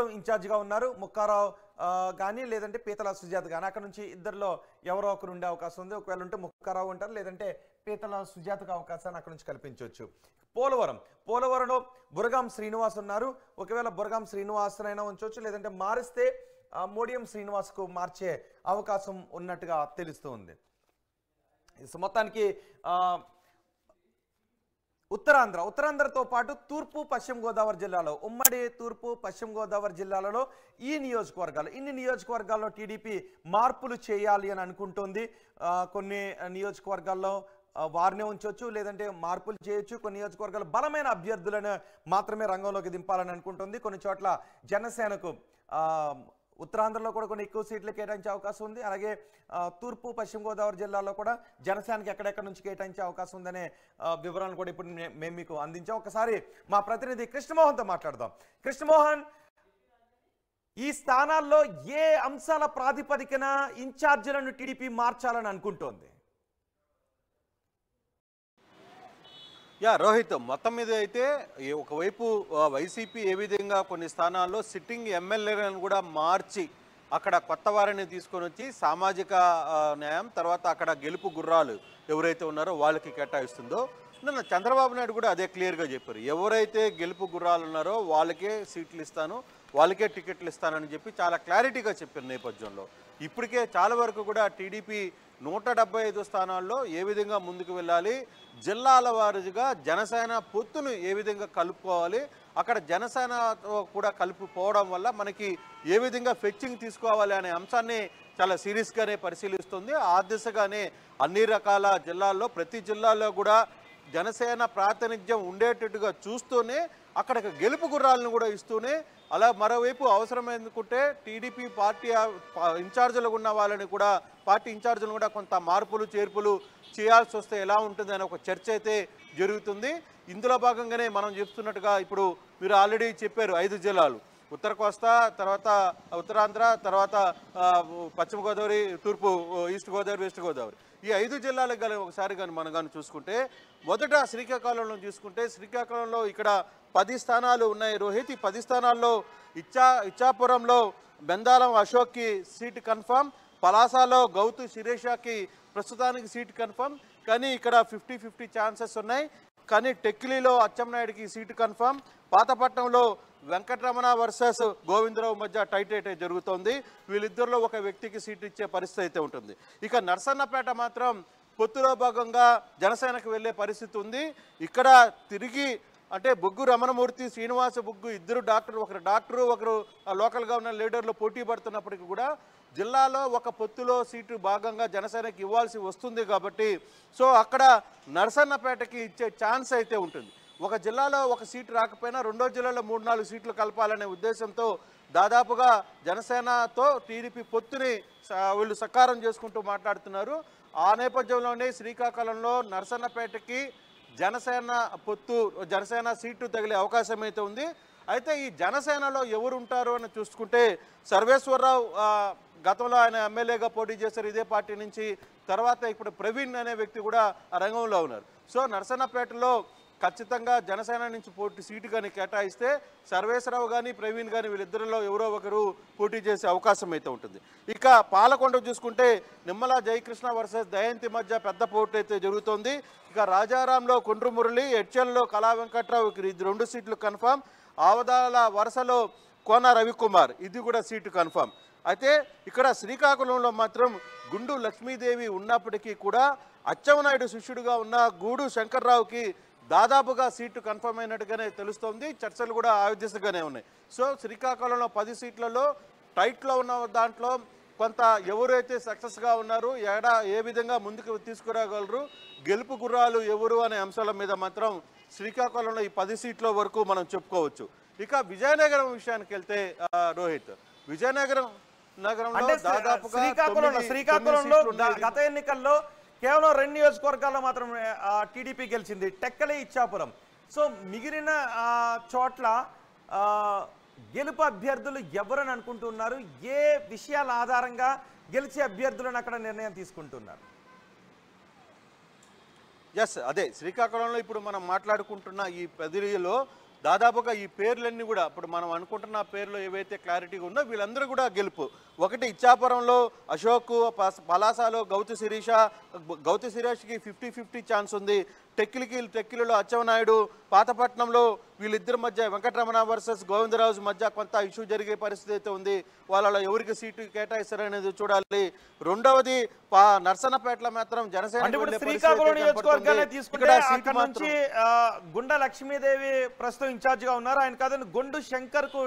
ప్రస్తుతం ఇన్ఛార్జిగా ఉన్నారు ముక్కారావు కానీ లేదంటే పీతల సుజాత కానీ అక్కడ నుంచి ఇద్దరిలో ఎవరో ఒకరు ఉండే అవకాశం ఉంది ఒకవేళ ఉంటే ముక్కారావు ఉంటారు లేదంటే పీతల సుజాతకు అవకాశాన్ని అక్కడ నుంచి కల్పించవచ్చు పోలవరం పోలవరంలో బురగాం శ్రీనివాస్ ఉన్నారు ఒకవేళ బురగాం శ్రీనివాసనైనా ఉంచవచ్చు లేదంటే మారిస్తే మోడియం శ్రీనివాస్కు మార్చే అవకాశం ఉన్నట్టుగా తెలుస్తూ ఉంది మొత్తానికి ఉత్తరాంధ్ర ఉత్తరాంధ్రతో పాటు తూర్పు పశ్చిమ గోదావరి జిల్లాలో ఉమ్మడి తూర్పు పశ్చిమ గోదావరి జిల్లాలలో ఈ నియోజకవర్గాలు ఇన్ని నియోజకవర్గాల్లో టీడీపీ మార్పులు చేయాలి అని అనుకుంటుంది కొన్ని నియోజకవర్గాల్లో వారినే ఉంచవచ్చు లేదంటే మార్పులు చేయొచ్చు కొన్ని నియోజకవర్గాలు బలమైన అభ్యర్థులను మాత్రమే రంగంలోకి దింపాలని అనుకుంటుంది కొన్ని చోట్ల జనసేనకు ఉత్తరాంధ్రలో కూడా కొన్ని ఎక్కువ సీట్లు కేటాయించే అవకాశం ఉంది అలాగే తూర్పు పశ్చిమ గోదావరి జిల్లాలో కూడా జనసేనకి ఎక్కడెక్కడ నుంచి కేటాయించే అవకాశం ఉందనే వివరాలు కూడా ఇప్పుడు మేము మీకు అందించాం ఒకసారి మా ప్రతినిధి కృష్ణమోహన్తో మాట్లాడదాం కృష్ణమోహన్ ఈ స్థానాల్లో ఏ అంశాల ప్రాతిపదికన ఇన్ఛార్జీలను టీడీపీ మార్చాలని అనుకుంటోంది యా రోహిత్ మొత్తం మీద అయితే ఒకవైపు వైసీపీ ఏ విధంగా కొన్ని స్థానాల్లో సిట్టింగ్ ఎమ్మెల్యేలను కూడా మార్చి అక్కడ కొత్త వారిని తీసుకొని వచ్చి సామాజిక న్యాయం తర్వాత అక్కడ గెలుపు గుర్రాలు ఎవరైతే ఉన్నారో వాళ్ళకి కేటాయిస్తుందో నిన్న చంద్రబాబు నాయుడు కూడా అదే క్లియర్గా చెప్పారు ఎవరైతే గెలుపు గుర్రాలు ఉన్నారో వాళ్ళకే సీట్లు ఇస్తాను వాళ్ళకే టికెట్లు ఇస్తానని చెప్పి చాలా క్లారిటీగా చెప్పిన నేపథ్యంలో ఇప్పటికే చాలా వరకు కూడా టీడీపీ నూట డెబ్బై ఐదు స్థానాల్లో ఏ విధంగా ముందుకు వెళ్ళాలి జిల్లాల వారీగా జనసేన పొత్తును ఏ విధంగా కలుపుకోవాలి అక్కడ జనసేన కూడా కలుపుకోవడం వల్ల మనకి ఏ విధంగా ఫెచ్చింగ్ తీసుకోవాలి అనే అంశాన్ని చాలా సీరియస్గానే పరిశీలిస్తుంది ఆ దిశగానే అన్ని రకాల జిల్లాల్లో ప్రతి జిల్లాలో కూడా జనసేన ప్రాతినిధ్యం ఉండేటట్టుగా చూస్తూనే అక్కడ గెలుపు గుర్రాలను కూడా ఇస్తూనే అలా మరోవైపు అవసరమనుకుంటే టీడీపీ పార్టీ ఇన్ఛార్జీలుగా ఉన్న వాళ్ళని కూడా పార్టీ ఇన్ఛార్జీలు కూడా కొంత మార్పులు చేర్పులు చేయాల్సి వస్తే ఎలా ఉంటుంది అనే ఒక చర్చ అయితే జరుగుతుంది ఇందులో భాగంగానే మనం చెప్తున్నట్టుగా ఇప్పుడు మీరు ఆల్రెడీ చెప్పారు ఐదు జిల్లాలు ఉత్తర కోస్తా తర్వాత ఉత్తరాంధ్ర తర్వాత పశ్చిమ గోదావరి తూర్పు ఈస్ట్ గోదావరి వెస్ట్ గోదావరి ఈ ఐదు జిల్లాలకు కానీ ఒకసారి కానీ మనం కానీ చూసుకుంటే మొదట శ్రీకాకుళంలో చూసుకుంటే శ్రీకాకుళంలో ఇక్కడ పది స్థానాలు ఉన్నాయి రోహిత్ ఈ పది స్థానాల్లో ఇచ్చా ఇచ్చాపురంలో బెందాలం అశోక్కి సీటు కన్ఫర్మ్ పలాసాలో గౌతు శిరేషాకి ప్రస్తుతానికి సీటు కన్ఫర్మ్ కానీ ఇక్కడ ఫిఫ్టీ ఫిఫ్టీ ఛాన్సెస్ ఉన్నాయి కానీ టెక్లీలో అచ్చెంనాయుడికి సీటు కన్ఫర్మ్ పాతపట్నంలో వెంకటరమణ వర్సెస్ గోవిందరావు మధ్య టైట్ అయితే జరుగుతోంది వీళ్ళిద్దరిలో ఒక వ్యక్తికి సీట్ ఇచ్చే పరిస్థితి అయితే ఉంటుంది ఇక నర్సన్నపేట మాత్రం పొత్తులో భాగంగా జనసేనకు వెళ్ళే పరిస్థితి ఉంది ఇక్కడ తిరిగి అంటే బొగ్గు రమణమూర్తి శ్రీనివాస బొగ్గు ఇద్దరు డాక్టర్ ఒకరు డాక్టరు ఒకరు లోకల్గా ఉన్న లీడర్లు పోటీ పడుతున్నప్పటికీ కూడా జిల్లాలో ఒక పొత్తులో సీటు భాగంగా జనసేనకి ఇవ్వాల్సి వస్తుంది కాబట్టి సో అక్కడ నర్సన్నపేటకి ఇచ్చే ఛాన్స్ అయితే ఉంటుంది ఒక జిల్లాలో ఒక సీటు రాకపోయినా రెండో జిల్లాలో మూడు నాలుగు సీట్లు కలపాలనే ఉద్దేశంతో దాదాపుగా జనసేనతో టీడీపీ పొత్తుని వీళ్ళు సకారం చేసుకుంటూ మాట్లాడుతున్నారు ఆ నేపథ్యంలోనే శ్రీకాకుళంలో నరసన్నపేటకి జనసేన పొత్తు జనసేన సీటు తగిలే అవకాశం అయితే ఉంది అయితే ఈ జనసేనలో ఎవరు ఉంటారు అని చూసుకుంటే సర్వేశ్వరరావు గతంలో ఆయన ఎమ్మెల్యేగా పోటీ చేశారు ఇదే పార్టీ నుంచి తర్వాత ఇప్పుడు ప్రవీణ్ అనే వ్యక్తి కూడా రంగంలో ఉన్నారు సో నరసన్నపేటలో ఖచ్చితంగా జనసేన నుంచి పోటీ సీటు కానీ కేటాయిస్తే సర్వేశ్వరరావు కానీ ప్రవీణ్ కానీ వీళ్ళిద్దరిలో ఎవరో ఒకరు పోటీ చేసే అవకాశం అయితే ఉంటుంది ఇక పాలకొండ చూసుకుంటే నిమ్మల జయకృష్ణ వర్సెస్ దయంతి మధ్య పెద్ద పోటీ అయితే జరుగుతోంది ఇక రాజారాంలో కుండ్రు మురళి కళా వెంకట్రావు ఇది రెండు సీట్లు కన్ఫామ్ ఆవదాల వరుసలో కోన రవికుమార్ ఇది కూడా సీటు కన్ఫామ్ అయితే ఇక్కడ శ్రీకాకుళంలో మాత్రం గుండు లక్ష్మీదేవి ఉన్నప్పటికీ కూడా అచ్చవనాయుడు శిష్యుడిగా ఉన్న గూడు శంకర్రావుకి దాదాపుగా సీటు కన్ఫర్మ్ అయినట్టుగానే తెలుస్తోంది చర్చలు కూడా ఆయోధ్యగానే ఉన్నాయి సో శ్రీకాకుళంలో పది సీట్లలో టైట్లో ఉన్న దాంట్లో కొంత ఎవరైతే సక్సెస్గా ఉన్నారు ఎడా ఏ విధంగా ముందుకు తీసుకురాగలరు గెలుపు గుర్రాలు ఎవరు అనే అంశాల మీద మాత్రం శ్రీకాకుళంలో ఈ పది సీట్ల వరకు మనం చెప్పుకోవచ్చు ఇక విజయనగరం విషయానికి వెళ్తే రోహిత్ విజయనగరం నగరంలో దాదాపుగా శ్రీకాకుళం శ్రీకాకుళంలో గత ఎన్నికల్లో కేవలం రెండు నియోజకవర్గాల్లో మాత్రమే టీడీపీ గెలిచింది టెక్కలే ఇచ్చాపురం సో మిగిలిన చోట్ల గెలుపు అభ్యర్థులు ఎవరని అనుకుంటున్నారు ఏ విషయాల ఆధారంగా గెలిచే అభ్యర్థులను అక్కడ నిర్ణయం తీసుకుంటున్నారు ఎస్ అదే శ్రీకాకుళంలో ఇప్పుడు మనం మాట్లాడుకుంటున్న ఈ పదిలో దాదాపుగా ఈ పేర్లన్నీ కూడా ఇప్పుడు మనం అనుకుంటున్న పేర్లు ఏవైతే క్లారిటీగా ఉందో వీళ్ళందరూ కూడా గెలుపు ఒకటి ఇచ్చాపురంలో అశోక్ పలాసాలో గౌతి శిరీష గౌతి శిరీష్కి ఫిఫ్టీ ఫిఫ్టీ ఛాన్స్ ఉంది టెక్కిలికి టెక్కిలిలో అచ్చవనాయుడు పాతపట్నంలో వీళ్ళిద్దరి మధ్య వెంకటరమణ వర్సెస్ గోవిందరాజు మధ్య కొంత ఇష్యూ జరిగే పరిస్థితి అయితే ఉంది వాళ్ళలో ఎవరికి సీటు కేటాయిస్తారనేది చూడాలి రెండవది నర్సన్నపేట మాత్రం జనసేన గుండ లక్ష్మీదేవి ప్రస్తుతం ఇన్ఛార్జ్ గా ఉన్నారు ఆయన కాదని గుండు శంకర్ కు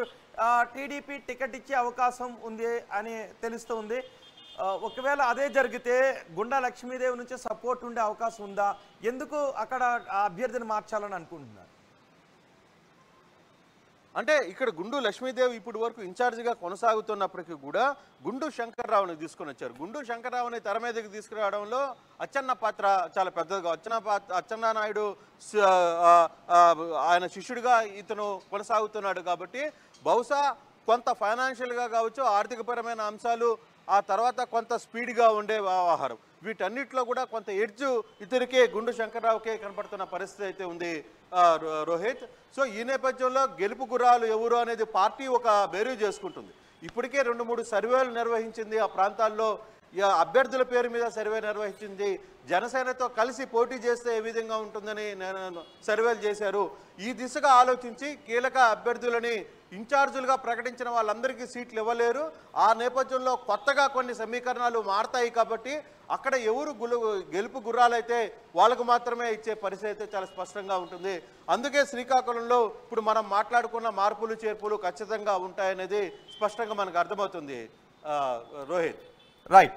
టీడీపీ టికెట్ ఇచ్చే అవకాశం ఉంది అని తెలుస్తుంది ఒకవేళ అదే జరిగితే గుండా లక్ష్మీదేవి నుంచి సపోర్ట్ ఉండే అవకాశం ఉందా ఎందుకు అక్కడ అభ్యర్థిని మార్చాలని అనుకుంటున్నారు అంటే ఇక్కడ గుండు లక్ష్మీదేవి ఇప్పటి వరకు ఇన్ఛార్జిగా కొనసాగుతున్నప్పటికీ కూడా గుండు శంకర్రావుని తీసుకుని వచ్చారు గుండు శంకర్రావుని తెర మీదకి తీసుకురావడంలో అచ్చన్న పాత్ర చాలా పెద్దదిగా అచ్చన్న పాత్ర అచ్చన్న నాయుడు ఆయన శిష్యుడిగా ఇతను కొనసాగుతున్నాడు కాబట్టి బహుశా కొంత ఫైనాన్షియల్గా కావచ్చు ఆర్థికపరమైన అంశాలు ఆ తర్వాత కొంత స్పీడ్గా ఉండే వ్యవహారం వీటన్నిటిలో కూడా కొంత ఎడ్జ్ ఇద్దరికే గుండు శంకర్రావుకే కనపడుతున్న పరిస్థితి అయితే ఉంది రోహిత్ సో ఈ నేపథ్యంలో గెలుపు గుర్రాలు ఎవరు అనేది పార్టీ ఒక బేరీ చేసుకుంటుంది ఇప్పటికే రెండు మూడు సర్వేలు నిర్వహించింది ఆ ప్రాంతాల్లో అభ్యర్థుల పేరు మీద సర్వే నిర్వహించింది జనసేనతో కలిసి పోటీ చేస్తే ఏ విధంగా ఉంటుందని సర్వేలు చేశారు ఈ దిశగా ఆలోచించి కీలక అభ్యర్థులని ఇన్ఛార్జులుగా ప్రకటించిన వాళ్ళందరికీ సీట్లు ఇవ్వలేరు ఆ నేపథ్యంలో కొత్తగా కొన్ని సమీకరణాలు మారతాయి కాబట్టి అక్కడ ఎవరు గులు గెలుపు గుర్రాలైతే వాళ్ళకు మాత్రమే ఇచ్చే పరిస్థితి అయితే చాలా స్పష్టంగా ఉంటుంది అందుకే శ్రీకాకుళంలో ఇప్పుడు మనం మాట్లాడుకున్న మార్పులు చేర్పులు ఖచ్చితంగా ఉంటాయనేది స్పష్టంగా మనకు అర్థమవుతుంది రోహిత్ రైట్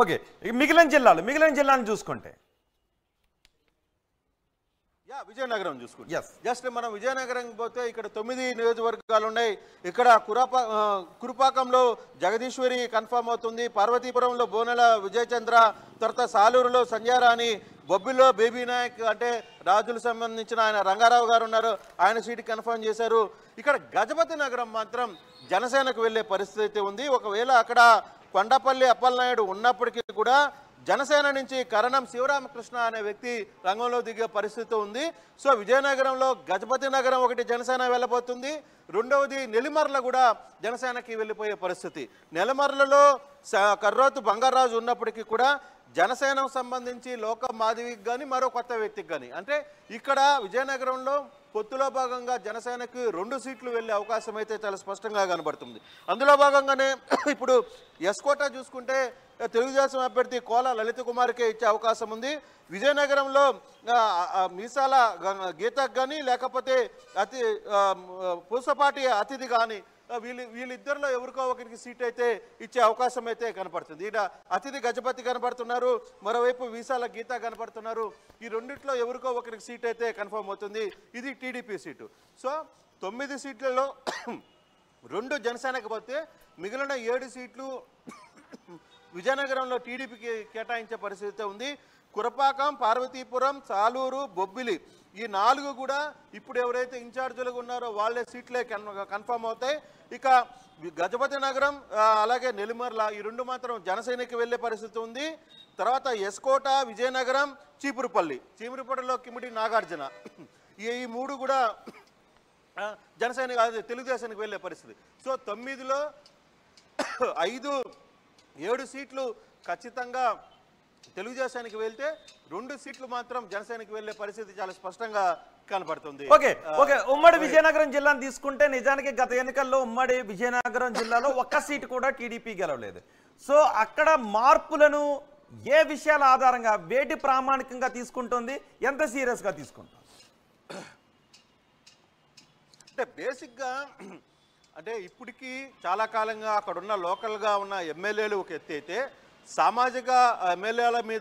ఓకే మిగిలిన జిల్లాలు మిగిలిన జిల్లాను చూసుకుంటే యా విజయనగరం చూసుకుంటే జస్ట్ మనం విజయనగరం పోతే ఇక్కడ తొమ్మిది నియోజకవర్గాలు ఉన్నాయి ఇక్కడ కురాపా కురుపాకంలో జగదీశ్వరి కన్ఫామ్ అవుతుంది పార్వతీపురంలో బోనెల విజయచంద్ర తర్వాత సాలూరులో సంజయరాణి బొబ్బిలో బేబీ నాయక్ అంటే రాజులు సంబంధించిన ఆయన రంగారావు గారు ఉన్నారు ఆయన సీటు కన్ఫర్మ్ చేశారు ఇక్కడ గజపతి నగరం మాత్రం జనసేనకు వెళ్ళే పరిస్థితి ఉంది ఒకవేళ అక్కడ కొండపల్లి అప్పలనాయుడు ఉన్నప్పటికీ కూడా జనసేన నుంచి కరణం శివరామకృష్ణ అనే వ్యక్తి రంగంలో దిగే పరిస్థితి ఉంది సో విజయనగరంలో గజపతి నగరం ఒకటి జనసేన వెళ్ళబోతుంది రెండవది నెలిమర్ల కూడా జనసేనకి వెళ్ళిపోయే పరిస్థితి నెల్లిమర్లలో కర్రోతు బంగారాజు ఉన్నప్పటికీ కూడా జనసేనకు సంబంధించి లోక మాధవికి కానీ మరో కొత్త వ్యక్తికి కానీ అంటే ఇక్కడ విజయనగరంలో పొత్తులో భాగంగా జనసేనకి రెండు సీట్లు వెళ్ళే అవకాశం అయితే చాలా స్పష్టంగా కనబడుతుంది అందులో భాగంగానే ఇప్పుడు ఎస్కోటా చూసుకుంటే తెలుగుదేశం అభ్యర్థి కోల లలిత కుమార్కే ఇచ్చే అవకాశం ఉంది విజయనగరంలో మీసాల గీతకు కానీ లేకపోతే అతి పూసపాటి అతిథి కానీ వీళ్ళు వీళ్ళిద్దరిలో ఎవరికో ఒకరికి సీట్ అయితే ఇచ్చే అవకాశం అయితే కనపడుతుంది ఈడ అతిథి గజపతి కనపడుతున్నారు మరోవైపు వీసాల గీత కనపడుతున్నారు ఈ రెండిట్లో ఎవరికో ఒకరికి సీట్ అయితే కన్ఫర్మ్ అవుతుంది ఇది టీడీపీ సీటు సో తొమ్మిది సీట్లలో రెండు జనసేనకి పోతే మిగిలిన ఏడు సీట్లు విజయనగరంలో టీడీపీకి కేటాయించే పరిస్థితి ఉంది కురపాకం పార్వతీపురం సాలూరు బొబ్బిలి ఈ నాలుగు కూడా ఇప్పుడు ఎవరైతే ఇన్ఛార్జీలుగా ఉన్నారో వాళ్ళే సీట్లే కన్ఫర్మ్ అవుతాయి ఇక గజపతి నగరం అలాగే నెల్లిమర్ల ఈ రెండు మాత్రం జనసేనకి వెళ్ళే పరిస్థితి ఉంది తర్వాత ఎస్కోట విజయనగరం చీపురుపల్లి చీపురుపల్లిలో కిమిడి నాగార్జున ఈ మూడు కూడా జనసేన తెలుగుదేశానికి వెళ్ళే పరిస్థితి సో తొమ్మిదిలో ఐదు ఏడు సీట్లు ఖచ్చితంగా తెలుగుదేశానికి వెళ్తే రెండు సీట్లు మాత్రం జనసేనకి వెళ్లే పరిస్థితి చాలా స్పష్టంగా కనబడుతుంది ఓకే ఓకే ఉమ్మడి విజయనగరం జిల్లాను తీసుకుంటే నిజానికి గత ఎన్నికల్లో ఉమ్మడి విజయనగరం జిల్లాలో ఒక్క సీటు కూడా టీడీపీ గెలవలేదు సో అక్కడ మార్పులను ఏ విషయాల ఆధారంగా వేటి ప్రామాణికంగా తీసుకుంటుంది ఎంత సీరియస్గా తీసుకుంటుంది అంటే బేసిక్గా అంటే ఇప్పటికీ చాలా కాలంగా అక్కడున్న లోకల్గా ఉన్న ఎమ్మెల్యేలు ఒక ఎత్తి అయితే సామాజిక ఎమ్మెల్యేల మీద